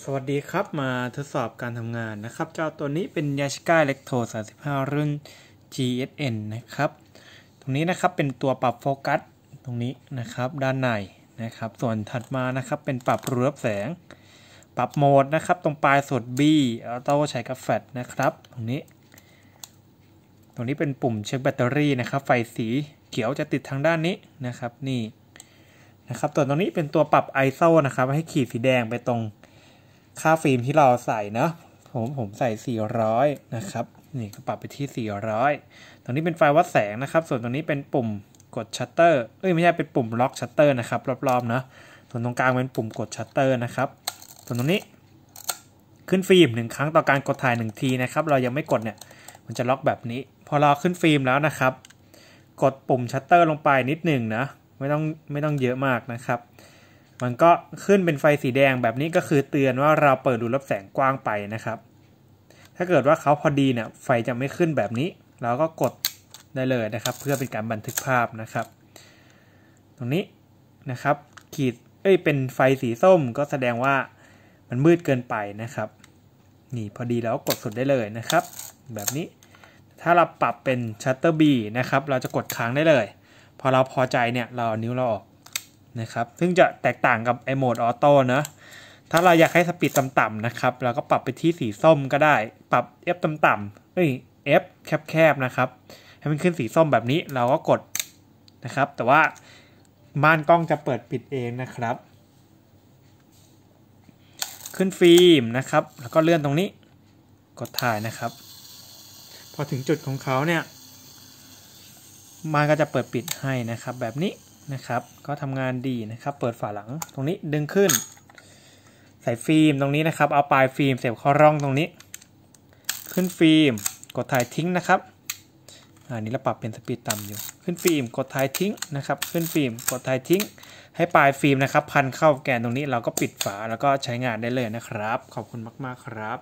สวัสดีครับมาทดสอบการทำงานนะครับ เจ้าตัวนี้เป็นยาชิก้าเล็กโท35รุ่น GSN นะครับตรงนี้นะครับ เป็นตัวปรับโฟกัสตรงนี้นะครับด้านในนะครับส่วนถัดมานะครับเป็นปรับูรับแสง ปรับโหมดนะครับ ตรงปลายสุด B อัลโต้ใช้กับแฟลชนะครับตรงนี้ ตรงนี้เป็นปุ่มเช็คแบตเตอรี่นะครับ ไฟสีเขียวจะติดทางด้านนี้นะครับนี่นะครับตัวตรงนี้เป็นตัวปรับ ISO นะครับให้ขีดสีแดงไปตรงค่าฟิล์มที่เราใส่เนาะผมผมใส่ 400 นะครับ นี่ก็ปรับไปที่ 400 ตรงนี้เป็นไฟวัดแสงนะครับส่วนตรงนี้เป็นปุ่มกดชัตเตอร์เอ้ยไม่ใช่เป็นปุ่มล็อกชัตเตอร์นะครับ รอบๆ เนาะส่วนตรงกลางเป็นปุ่มกดชัตเตอร์นะครับ ส่วนตรงนี้ ขึ้นฟิล์มหนึ่งครั้งต่อการกดถ่าย1ทีนะครับเรายังไม่กดเนี่ย มันจะล็อกแบบนี้ พอเราขึ้นฟิล์มแล้วนะครับ กดปุ่มชัตเตอร์ลงไปนิดหนึ่งนะไม่ต้องไม่ต้องเยอะมากนะครับมันก็ขึ้นเป็นไฟสีแดงแบบนี้ก็คือเตือนว่าเราเปิดดูรับแสงกว้างไปนะครับ ถ้าเกิดว่าเขาพอดีเนี่ยไฟจะไม่ขึ้นแบบนี้ เราก็กดได้เลยนะครับ เพื่อเป็นการบันทึกภาพนะครับ ตรงนี้นะครับขีดเอ้ยเป็นไฟสีส้มก็แสดงว่ามันมืดเกินไปนะครับนี่พอดีแล้วกดสุดได้เลยนะครับ แบบนี้ ถ้าเราปรับเป็นชัตเตอร์บีนะครับเราจะกดค้างได้เลย พอเราพอใจเนี่ยเราานิ้วเราออกนะครับ ซึ่งจะแตกต่างกับไอโหมดออโต้นะถ้าเราอยากให้สปีดต่ำๆนะครับ เราก็ปรับไปที่สีส้มก็ได้ ปรับ F ต่ำๆเอ้ย F แคบๆนะครับ ให้มันขึ้นสีส้มแบบนี้ เราก็กดนะครับ แต่ว่า ม่านกล้องจะเปิดปิดเองนะครับ ขึ้นฟิล์มนะครับ แล้วก็เลื่อนตรงนี้ กดถ่ายนะครับ พอถึงจุดของเขาเนี่ย ม่านก็จะเปิดปิดให้นะครับ แบบนี้นะครับ ก็ทำงานดีนะครับ เปิดฝาหลังตรงนี้ดึงขึ้น ใส่ฟิล์มตรงนี้นะครับ เอาปลายฟิล์มเสียบเข้าร่องตรงนี้ ขึ้นฟิล์มกดถ่ายทิ้งนะครับอันนี้เราปรับเป็นสปีดต่ำอยู่ ขึ้นฟิล์มกดถ่ายทิ้งนะครับ ขึ้นฟิล์มกดถ่ายทิ้งให้ปลายฟิล์มนะครับ พันเข้าแกนตรงนี้เราก็ปิดฝาแล้วก็ใช้งานได้เลยนะครับ ขอบคุณมากๆครับ